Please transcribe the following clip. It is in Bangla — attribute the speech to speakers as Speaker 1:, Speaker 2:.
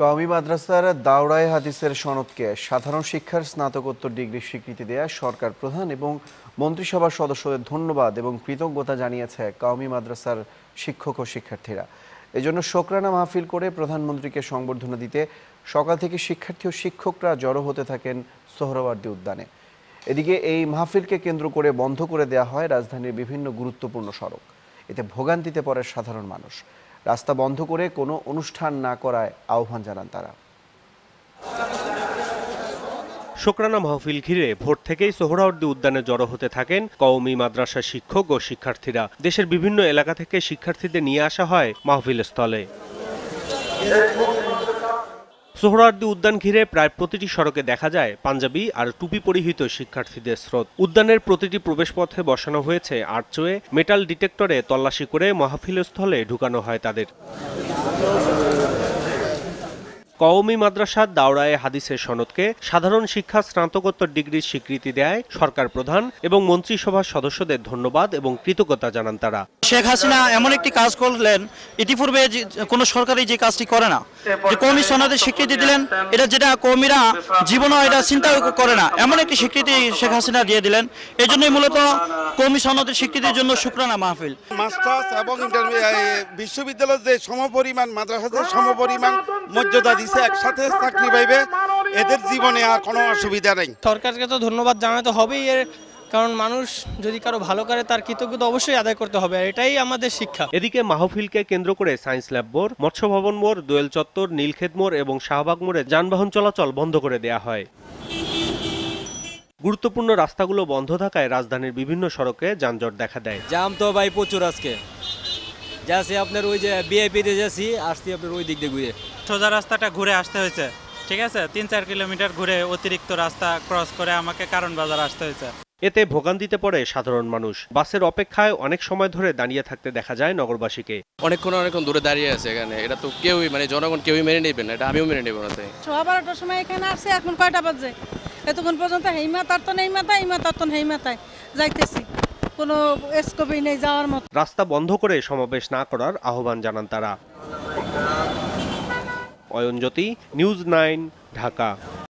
Speaker 1: কওমি মাদ্রাসার দাওরায় হাদিসের সনদকে সাধারণ শিক্ষার স্নাতকোত্তর ডিগ্রির স্বীকৃতি দেয়া সরকার প্রধান এবং মন্ত্রিসভার সদস্যদের ধন্যবাদ এবং কৃতজ্ঞতা জানিয়েছে কওমি মাদ্রাসার শিক্ষক ও শিক্ষার্থীরা এজন্য শোকরানা মাহফিল করে প্রধানমন্ত্রীকে সংবর্ধনা দিতে সকাল থেকে শিক্ষার্থী ও শিক্ষকরা জড়ো হতে থাকেন সোহরাওয়ার্দী উদ্যানে এদিকে এই মাহফিলকে কেন্দ্র করে বন্ধ করে দেয়া হয় রাজধানীর বিভিন্ন গুরুত্বপূর্ণ সড়ক এতে ভোগান্তিতে পড়ে সাধারণ মানুষ রাস্তা বন্ধ করে কোনো অনুষ্ঠান না করায় আহ্বান জানান তারা শোকরানা মাহফিল ঘিরে
Speaker 2: ভোর থেকেই সোহরাওয়ার্দী উদ্যানে জড়ো হতে থাকেন কওমি মাদ্রাসা শিক্ষক ও শিক্ষার্থীরা দেশের বিভিন্ন এলাকা থেকে শিক্ষার্থীদের নিয়ে আসা হয় মাহফিল স্থলে সোহরাওয়ার্দী উদ্যান ঘিরে প্রায় প্রতিটি সড়কে দেখা যায় পাঞ্জাবি আর টুপি পরিহিত শিক্ষার্থীদের স্রোত উদ্যানের প্রতিটি প্রবেশপথে বসানো হয়েছে আর্চওয়ে মেটাল ডিটেক্টরে তল্লাশি করে মহাফিলস্থলে ঢুকানো হয় তাদের কওমি মাদ্রাসার দাওড়ায় হাদিসের সনদকে সাধারণ শিক্ষা স্নাতকোত্তর ডিগ্রির স্বীকৃতি দেয় সরকার প্রধান এবং মন্ত্রিসভার সদস্যদের ধন্যবাদ এবং কৃতজ্ঞতা জানান তারা
Speaker 3: শেখ হাসিনা এমন একটি কাজ করলেন ইতিপূর্বে কোনো সরকারই যে কাজটি করে না যে কমি সনাদের স্বীকৃতি দিলেন এটা যেটা কৌমিরা জীবনও এটা চিন্তা করে না এমন একটি স্বীকৃতি শেখ হাসিনা দিয়ে দিলেন এই জন্যই মূলত কৌমি সনদের স্বীকৃতির জন্য শুক্রানা মাহফিল
Speaker 1: মাস্টার্স এবং বিশ্ববিদ্যালয় যে সমপরিমাণ মাদ্রাসাদের সমপরিমাণ মর্যাদা দিছে একসাথে চাকরি পাইবে এদের জীবনে আর কোনো অসুবিধা নেই সরকারকে তো
Speaker 3: ধন্যবাদ জানাতে হবেই এর কারণ মানুষ যদি কারো ভালো করে তার কৃতজ্ঞতা অবশ্যই আদায় করতে হবে
Speaker 2: এটাই আমাদের শিক্ষা এদিকে মাহফিলকে কেন্দ্র করে সায়েন্স ল্যাব মোড় মৎস্য ভবন মোড় দোয়েল চত্বর নীলক্ষেত মোড় এবং শাহবাগ মোড়ে যানবাহন চলাচল বন্ধ করে দেয়া হয় গুরুত্বপূর্ণ রাস্তাগুলো বন্ধ থাকায় রাজধানীর বিভিন্ন সড়কে যানজট দেখা দেয় জাম তো ভাই প্রচুর আজকে যাচ্ছি আপনার ওই যে বিআইপিতে যাচ্ছি আসছি আপনার ওই দিক দিয়ে ঘুরে সোজা রাস্তাটা ঘুরে আসতে হয়েছে ঠিক আছে তিন চার কিলোমিটার ঘুরে অতিরিক্ত রাস্তা ক্রস করে আমাকে কারণ বাজার আসতে হয়েছে এতে ভোগান্তিতে পড়ে সাধারণ মানুষ বাসের অপেক্ষায় অনেক সময় ধরে দাঁড়িয়ে থাকতে দেখা যায় নগরবাসীকে অনেকক্ষণ অনেকক্ষণ দূরে দাঁড়িয়ে আছে এখানে এটা তো কেউই মানে জনগণ কেউই মেনে নেবেন না এটা আমিও মেনে নেব না
Speaker 3: ছয় বারোটার সময় এখানে আসছে এখন কয়টা বাজে এতক্ষণ পর্যন্ত হেই মাতার তো নেই মাথায় এই মাতার তো নেই মাথায় যাইতেছি কোনো এসকোপি নেই যাওয়ার মতো
Speaker 2: রাস্তা বন্ধ করে সমাবেশ না করার আহ্বান জানান তারা অয়নজ্যোতি নিউজ নাইন ঢাকা